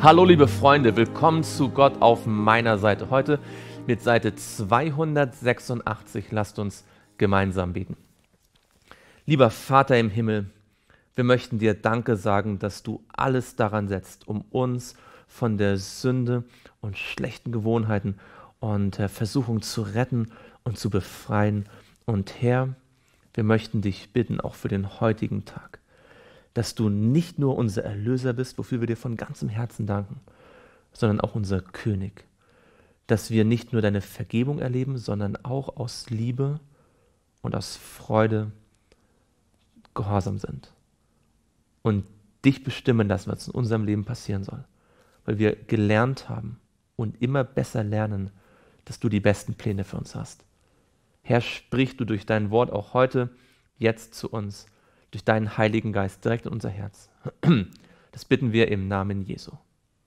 Hallo liebe Freunde, willkommen zu Gott auf meiner Seite. Heute mit Seite 286 lasst uns gemeinsam beten. Lieber Vater im Himmel, wir möchten dir Danke sagen, dass du alles daran setzt, um uns von der Sünde und schlechten Gewohnheiten und äh, Versuchung zu retten und zu befreien. Und Herr, wir möchten dich bitten, auch für den heutigen Tag dass du nicht nur unser Erlöser bist, wofür wir dir von ganzem Herzen danken, sondern auch unser König. Dass wir nicht nur deine Vergebung erleben, sondern auch aus Liebe und aus Freude gehorsam sind. Und dich bestimmen lassen, was in unserem Leben passieren soll. Weil wir gelernt haben und immer besser lernen, dass du die besten Pläne für uns hast. Herr, sprich du durch dein Wort auch heute, jetzt zu uns durch deinen Heiligen Geist direkt in unser Herz. Das bitten wir im Namen Jesu.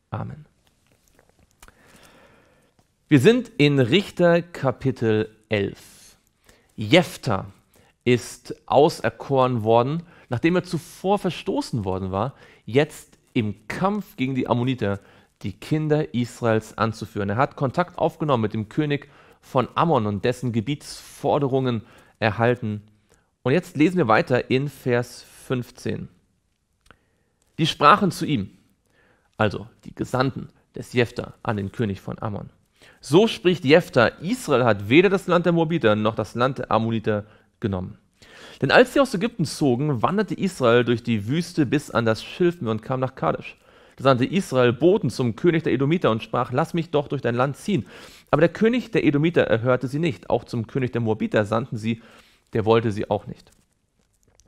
Amen. Wir sind in Richter Kapitel 11. Jephtha ist auserkoren worden, nachdem er zuvor verstoßen worden war, jetzt im Kampf gegen die Ammoniter die Kinder Israels anzuführen. Er hat Kontakt aufgenommen mit dem König von Ammon und dessen Gebietsforderungen erhalten und jetzt lesen wir weiter in Vers 15. Die sprachen zu ihm, also die Gesandten des Jephthah an den König von Ammon. So spricht Jephthah, Israel hat weder das Land der Moabiter noch das Land der Ammoniter genommen. Denn als sie aus Ägypten zogen, wanderte Israel durch die Wüste bis an das Schilfmeer und kam nach Kadesh. Da sandte Israel Boten zum König der Edomiter und sprach, lass mich doch durch dein Land ziehen. Aber der König der Edomiter erhörte sie nicht. Auch zum König der Moabiter sandten sie der wollte sie auch nicht.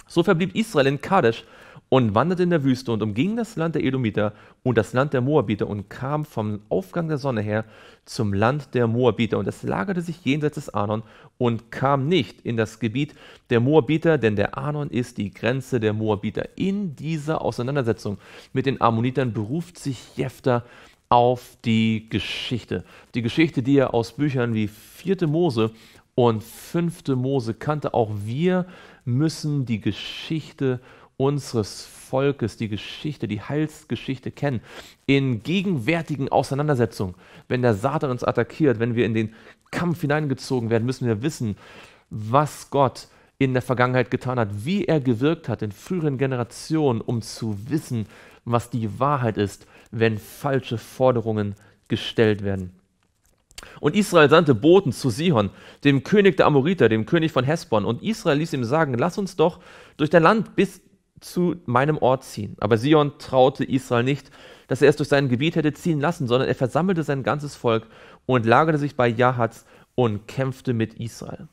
So verblieb Israel in Kadesh und wanderte in der Wüste und umging das Land der Edomiter und das Land der Moabiter und kam vom Aufgang der Sonne her zum Land der Moabiter. Und es lagerte sich jenseits des Anon und kam nicht in das Gebiet der Moabiter, denn der Anon ist die Grenze der Moabiter. In dieser Auseinandersetzung mit den Ammonitern beruft sich Jephthah auf die Geschichte. Die Geschichte, die er aus Büchern wie 4. Mose und 5. Mose kannte. Auch wir müssen die Geschichte unseres Volkes, die Geschichte, die Heilsgeschichte kennen. In gegenwärtigen Auseinandersetzungen, wenn der Satan uns attackiert, wenn wir in den Kampf hineingezogen werden, müssen wir wissen, was Gott in der Vergangenheit getan hat, wie er gewirkt hat in früheren Generationen, um zu wissen, was die Wahrheit ist, wenn falsche Forderungen gestellt werden. Und Israel sandte Boten zu Sihon, dem König der Amoriter, dem König von Hesbon. Und Israel ließ ihm sagen, lass uns doch durch dein Land bis zu meinem Ort ziehen. Aber Sihon traute Israel nicht, dass er es durch sein Gebiet hätte ziehen lassen, sondern er versammelte sein ganzes Volk und lagerte sich bei Jahaz und kämpfte mit Israel.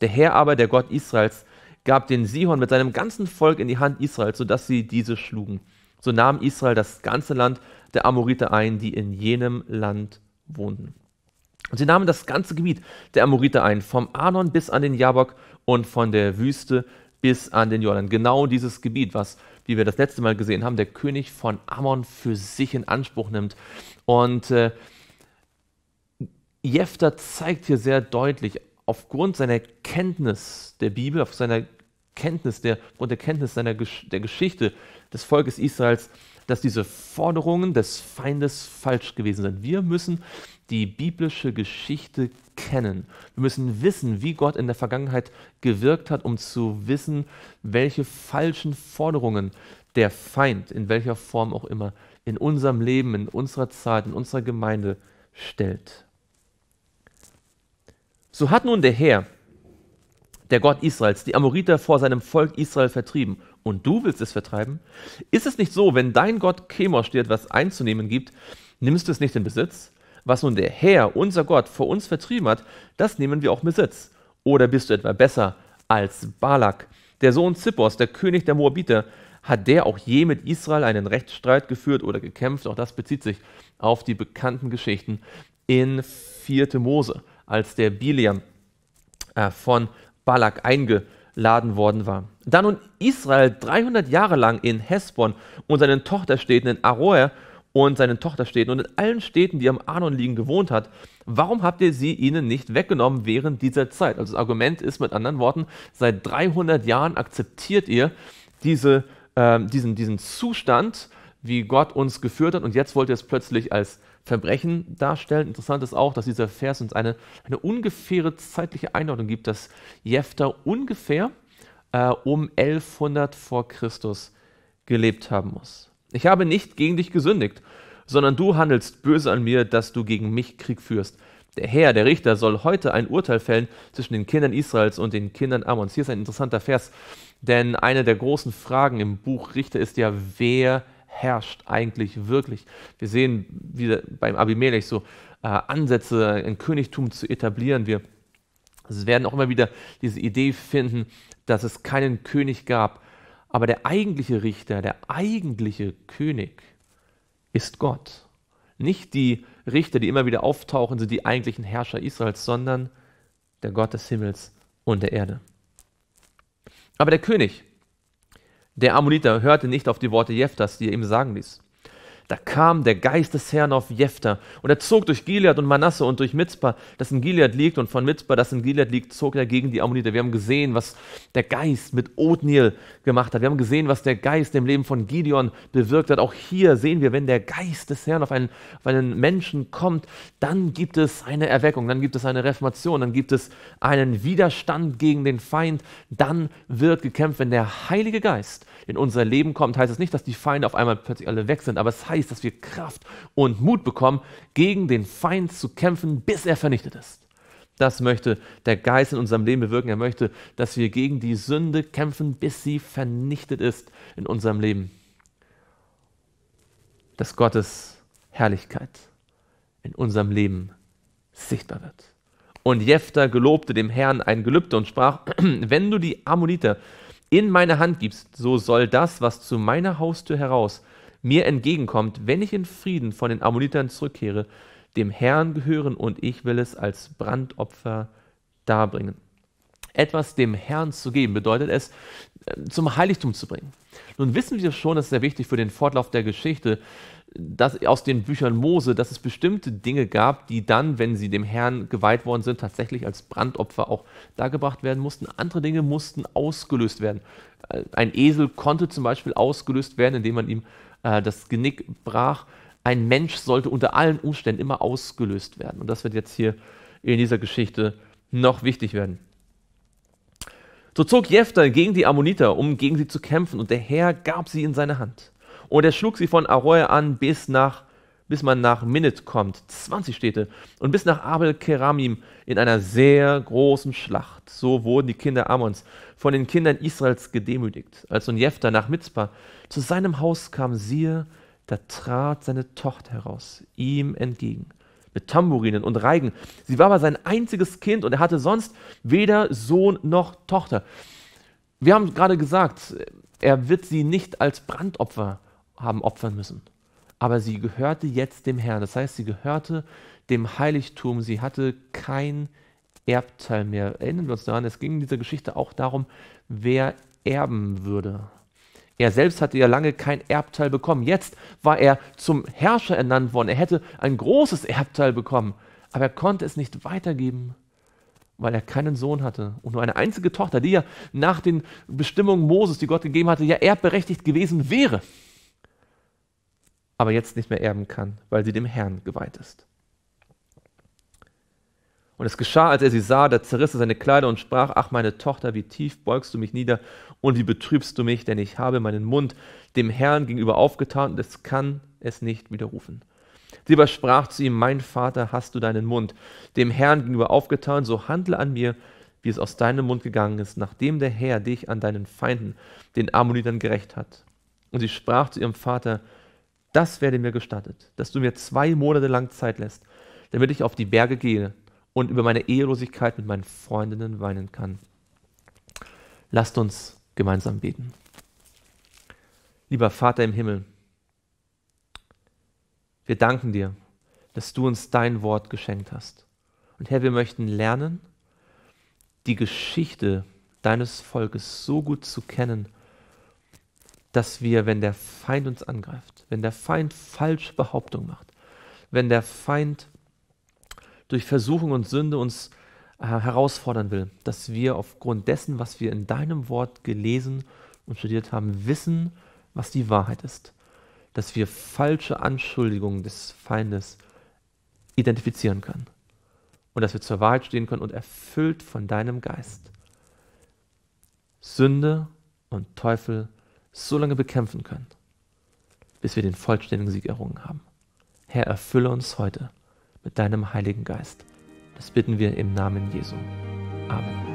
Der Herr aber, der Gott Israels, gab den Sihon mit seinem ganzen Volk in die Hand Israels, sodass sie diese schlugen. So nahm Israel das ganze Land der Amoriter ein, die in jenem Land wohnten. Und sie nahmen das ganze Gebiet der Amoriter ein, vom Arnon bis an den Jabok und von der Wüste bis an den Jordan. Genau dieses Gebiet, was, wie wir das letzte Mal gesehen haben, der König von Ammon für sich in Anspruch nimmt. Und äh, Jefter zeigt hier sehr deutlich, aufgrund seiner Kenntnis der Bibel, auf seiner Kenntnis, der, aufgrund der Kenntnis seiner, der Geschichte des Volkes Israels, dass diese Forderungen des Feindes falsch gewesen sind. Wir müssen die biblische Geschichte kennen. Wir müssen wissen, wie Gott in der Vergangenheit gewirkt hat, um zu wissen, welche falschen Forderungen der Feind, in welcher Form auch immer, in unserem Leben, in unserer Zeit, in unserer Gemeinde stellt. So hat nun der Herr, der Gott Israels, die Amoriter vor seinem Volk Israel vertrieben. Und du willst es vertreiben? Ist es nicht so, wenn dein Gott Chemosh dir etwas einzunehmen gibt, nimmst du es nicht in Besitz? Was nun der Herr, unser Gott, vor uns vertrieben hat, das nehmen wir auch in Besitz. Oder bist du etwa besser als Balak? Der Sohn Zippos, der König der Moabiter, hat der auch je mit Israel einen Rechtsstreit geführt oder gekämpft? Auch das bezieht sich auf die bekannten Geschichten in 4. Mose, als der Biliam äh, von Balak eingeladen worden war. Da nun Israel 300 Jahre lang in Hesbon und seinen Tochterstädten in Aroer und seinen Tochterstädten und in allen Städten, die am Arnon liegen, gewohnt hat, warum habt ihr sie ihnen nicht weggenommen während dieser Zeit? Also das Argument ist mit anderen Worten, seit 300 Jahren akzeptiert ihr diese, äh, diesen, diesen Zustand, wie Gott uns geführt hat und jetzt wollt ihr es plötzlich als Verbrechen darstellen. Interessant ist auch, dass dieser Vers uns eine, eine ungefähre zeitliche Einordnung gibt, dass Jefta ungefähr äh, um 1100 vor Christus gelebt haben muss. Ich habe nicht gegen dich gesündigt, sondern du handelst böse an mir, dass du gegen mich Krieg führst. Der Herr, der Richter, soll heute ein Urteil fällen zwischen den Kindern Israels und den Kindern Ammons. Hier ist ein interessanter Vers, denn eine der großen Fragen im Buch Richter ist ja, wer ist herrscht eigentlich wirklich? Wir sehen wieder beim Abimelech so äh, Ansätze, ein Königtum zu etablieren. Wir werden auch immer wieder diese Idee finden, dass es keinen König gab. Aber der eigentliche Richter, der eigentliche König ist Gott. Nicht die Richter, die immer wieder auftauchen, sind die eigentlichen Herrscher Israels, sondern der Gott des Himmels und der Erde. Aber der König, der Ammoniter hörte nicht auf die Worte Jeftas, die er ihm sagen ließ. Da kam der Geist des Herrn auf Jephthah und er zog durch Gilead und Manasse und durch Mizpah, das in Gilead liegt, und von Mizpah, das in Gilead liegt, zog er gegen die Ammoniter. Wir haben gesehen, was der Geist mit Othniel gemacht hat. Wir haben gesehen, was der Geist im Leben von Gideon bewirkt hat. Auch hier sehen wir, wenn der Geist des Herrn auf einen, auf einen Menschen kommt, dann gibt es eine Erweckung, dann gibt es eine Reformation, dann gibt es einen Widerstand gegen den Feind, dann wird gekämpft. Wenn der Heilige Geist in unser Leben kommt, heißt es das nicht, dass die Feinde auf einmal plötzlich alle weg sind, aber es heißt, Geist, dass wir Kraft und Mut bekommen, gegen den Feind zu kämpfen, bis er vernichtet ist. Das möchte der Geist in unserem Leben bewirken. Er möchte, dass wir gegen die Sünde kämpfen, bis sie vernichtet ist in unserem Leben. Dass Gottes Herrlichkeit in unserem Leben sichtbar wird. Und Jephthah gelobte dem Herrn ein Gelübde und sprach: Wenn du die Ammoniter in meine Hand gibst, so soll das, was zu meiner Haustür heraus mir entgegenkommt, wenn ich in Frieden von den Ammonitern zurückkehre, dem Herrn gehören und ich will es als Brandopfer darbringen. Etwas dem Herrn zu geben bedeutet es, äh, zum Heiligtum zu bringen. Nun wissen wir schon, das ist sehr wichtig für den Fortlauf der Geschichte, dass aus den Büchern Mose, dass es bestimmte Dinge gab, die dann, wenn sie dem Herrn geweiht worden sind, tatsächlich als Brandopfer auch dargebracht werden mussten. Andere Dinge mussten ausgelöst werden. Äh, ein Esel konnte zum Beispiel ausgelöst werden, indem man ihm äh, das Genick brach. Ein Mensch sollte unter allen Umständen immer ausgelöst werden. Und das wird jetzt hier in dieser Geschichte noch wichtig werden. So zog Jephtha gegen die Ammoniter, um gegen sie zu kämpfen, und der Herr gab sie in seine Hand. Und er schlug sie von Aroe an bis nach bis man nach Minit kommt, 20 Städte, und bis nach Abel Keramim in einer sehr großen Schlacht. So wurden die Kinder Ammons von den Kindern Israels gedemütigt. Als nun Jephtha nach Mitzpah zu seinem Haus kam, siehe, da trat seine Tochter heraus, ihm entgegen, mit Tamburinen und Reigen. Sie war aber sein einziges Kind und er hatte sonst weder Sohn noch Tochter. Wir haben gerade gesagt, er wird sie nicht als Brandopfer haben opfern müssen. Aber sie gehörte jetzt dem Herrn. Das heißt, sie gehörte dem Heiligtum. Sie hatte kein Erbteil mehr. Erinnern wir uns daran, es ging in dieser Geschichte auch darum, wer erben würde. Er selbst hatte ja lange kein Erbteil bekommen. Jetzt war er zum Herrscher ernannt worden. Er hätte ein großes Erbteil bekommen, aber er konnte es nicht weitergeben, weil er keinen Sohn hatte und nur eine einzige Tochter, die ja nach den Bestimmungen Moses, die Gott gegeben hatte, ja erbberechtigt gewesen wäre, aber jetzt nicht mehr erben kann, weil sie dem Herrn geweiht ist. Und es geschah, als er sie sah, da zerriss er seine Kleider und sprach, ach meine Tochter, wie tief beugst du mich nieder und wie betrübst du mich, denn ich habe meinen Mund dem Herrn gegenüber aufgetan und es kann es nicht widerrufen. Sie aber sprach zu ihm, mein Vater, hast du deinen Mund dem Herrn gegenüber aufgetan, so handle an mir, wie es aus deinem Mund gegangen ist, nachdem der Herr dich an deinen Feinden, den Ammonitern, gerecht hat. Und sie sprach zu ihrem Vater, das werde mir gestattet, dass du mir zwei Monate lang Zeit lässt, damit ich auf die Berge gehe und über meine Ehelosigkeit mit meinen Freundinnen weinen kann. Lasst uns gemeinsam beten. Lieber Vater im Himmel, wir danken dir, dass du uns dein Wort geschenkt hast. Und Herr, wir möchten lernen, die Geschichte deines Volkes so gut zu kennen, dass wir, wenn der Feind uns angreift, wenn der Feind falsche Behauptungen macht, wenn der Feind durch Versuchung und Sünde uns äh, herausfordern will, dass wir aufgrund dessen, was wir in deinem Wort gelesen und studiert haben, wissen, was die Wahrheit ist. Dass wir falsche Anschuldigungen des Feindes identifizieren können. Und dass wir zur Wahrheit stehen können und erfüllt von deinem Geist Sünde und Teufel so lange bekämpfen können, bis wir den vollständigen Sieg errungen haben. Herr, erfülle uns heute mit deinem Heiligen Geist. Das bitten wir im Namen Jesu. Amen.